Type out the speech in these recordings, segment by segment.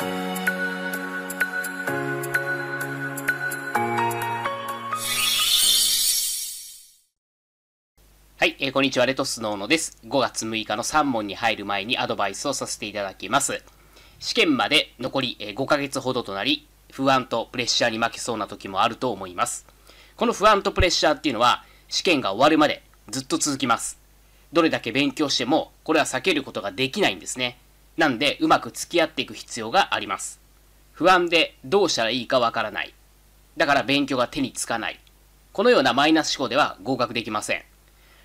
はい、えー、こんにちは、レトスノーノです。5月6日の3問に入る前にアドバイスをさせていただきます。試験まで残り5ヶ月ほどとなり、不安とプレッシャーに負けそうな時もあると思います。この不安とプレッシャーっていうのは、試験が終わるまでずっと続きます。どれだけ勉強しても、これは避けることができないんですね。なんで、うまく付き合っていく必要があります。不安でどうしたらいいかわからない。だから勉強が手につかない。このようなマイナス思考では合格できません。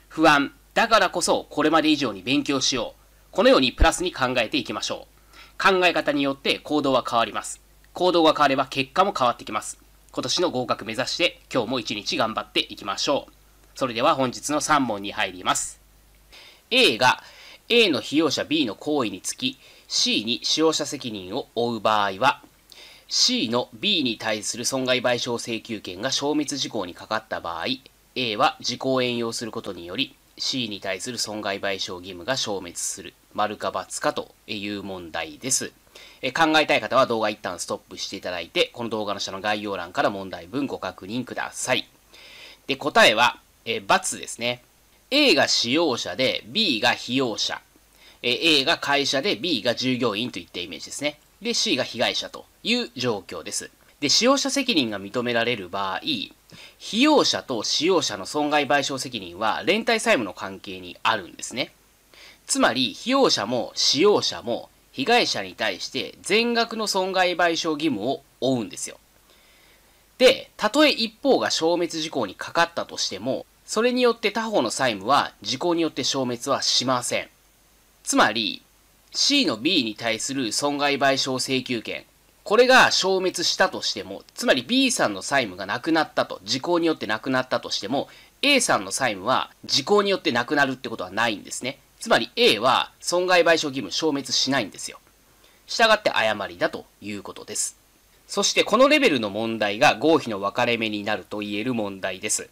不安、だからこそこれまで以上に勉強しよう。このようにプラスに考えていきましょう。考え方によって行動は変わります。行動が変われば結果も変わってきます。今年の合格目指して今日も一日頑張っていきましょう。それでは本日の3問に入ります。A が A の被用者 B の行為につき C に使用者責任を負う場合は C の B に対する損害賠償請求権が消滅事項にかかった場合 A は事項を援用することにより C に対する損害賠償義務が消滅する丸か×かという問題です。え考えたい方は動画一旦ストップしていただいて、この動画の下の概要欄から問題文ご確認ください。で、答えは、え×ですね。A が使用者で B が被用者。A が会社で B が従業員といったイメージですね。で、C が被害者という状況です。で、使用者責任が認められる場合、被用者と使用者の損害賠償責任は連帯債務の関係にあるんですね。つまり、被用者も使用者も被害者に対して全額の損害賠償義務を負うんですよ。で、たとえ一方が消滅事項にかかったとしても、それによって他方の債務は時効によって消滅はしません。つまり、C の B に対する損害賠償請求権、これが消滅したとしても、つまり B さんの債務がなくなったと、時効によってなくなったとしても、A さんの債務は時効によってなくなるってことはないんですね。つまり A は損害賠償義務消滅しないんですよ。したがって誤りだということです。そしてこのレベルの問題が合否の分かれ目になると言える問題です。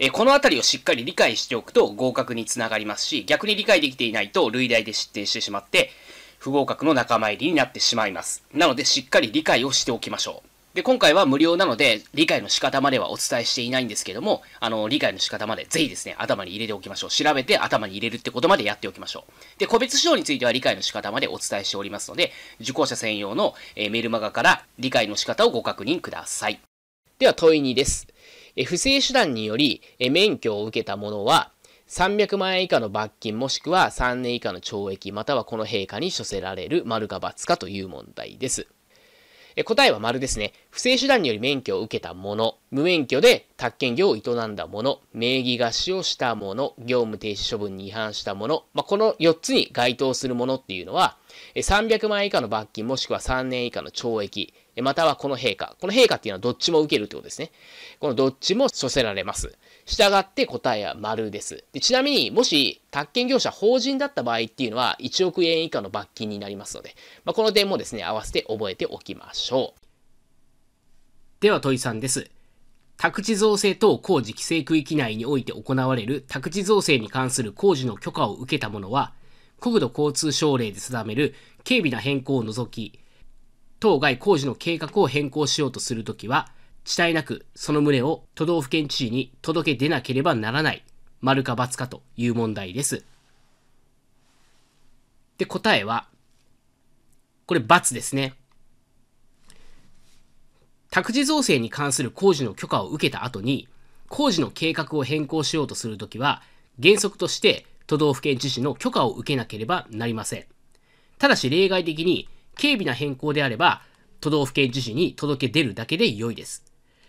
えこのあたりをしっかり理解しておくと合格につながりますし、逆に理解できていないと類題で失点してしまって、不合格の仲間入りになってしまいます。なので、しっかり理解をしておきましょう。で、今回は無料なので、理解の仕方まではお伝えしていないんですけども、あの、理解の仕方までぜひですね、頭に入れておきましょう。調べて頭に入れるってことまでやっておきましょう。で、個別指導については理解の仕方までお伝えしておりますので、受講者専用の、えメルマガから理解の仕方をご確認ください。では問い2です。不正手段により免許を受けた者は、300万円以下の罰金もしくは3年以下の懲役またはこの陛下に処せられる丸か×かという問題です。答えは丸ですね。不正手段により免許を受けた者無免許で宅建業を営んだ者、名義貸しをした者、業務停止処分に違反した者、まあ、この4つに該当するものっていうのは、300万円以下の罰金もしくは3年以下の懲役、またはこの陛下。この陛下っていうのはどっちも受けるってことですね。このどっちも処せられます。従って答えは丸ですで。ちなみにもし宅建業者法人だった場合っていうのは1億円以下の罰金になりますので、まあ、この点もですね、合わせて覚えておきましょう。では、問いさんです。宅地造成等工事規制区域内において行われる宅地造成に関する工事の許可を受けた者は、国土交通省令で定める軽微な変更を除き、当該工事の計画を変更しようとするときは、地帯なくその旨を都道府県知事に届け出なければならない、丸か×かという問題です。で、答えは、これ×ですね。宅地造成に関する工事の許可を受けた後に、工事の計画を変更しようとするときは、原則として都道府県知事の許可を受けなければなりません。ただし例外的に、軽微な変更であれば、都道府県知事に届け出るだけで良いです。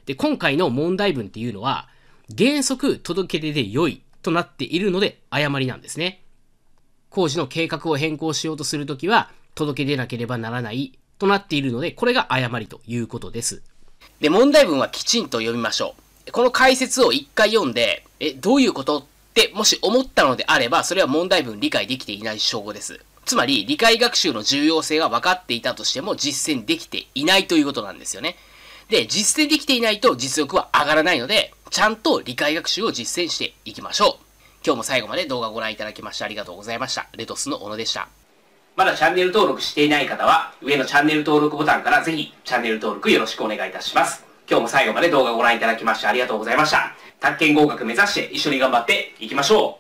で、今回の問題文っていうのは、原則届け出で良いとなっているので誤りなんですね。工事の計画を変更しようとするときは、届け出なければならないとなっているので、これが誤りということです。で、問題文はきちんと読みましょう。この解説を一回読んで、え、どういうことってもし思ったのであれば、それは問題文理解できていない証拠です。つまり、理解学習の重要性が分かっていたとしても実践できていないということなんですよね。で、実践できていないと実力は上がらないので、ちゃんと理解学習を実践していきましょう。今日も最後まで動画をご覧いただきましてありがとうございました。レトスの小野でした。まだチャンネル登録していない方は、上のチャンネル登録ボタンからぜひチャンネル登録よろしくお願いいたします。今日も最後まで動画をご覧いただきましてありがとうございました。宅建合格目指して一緒に頑張っていきましょう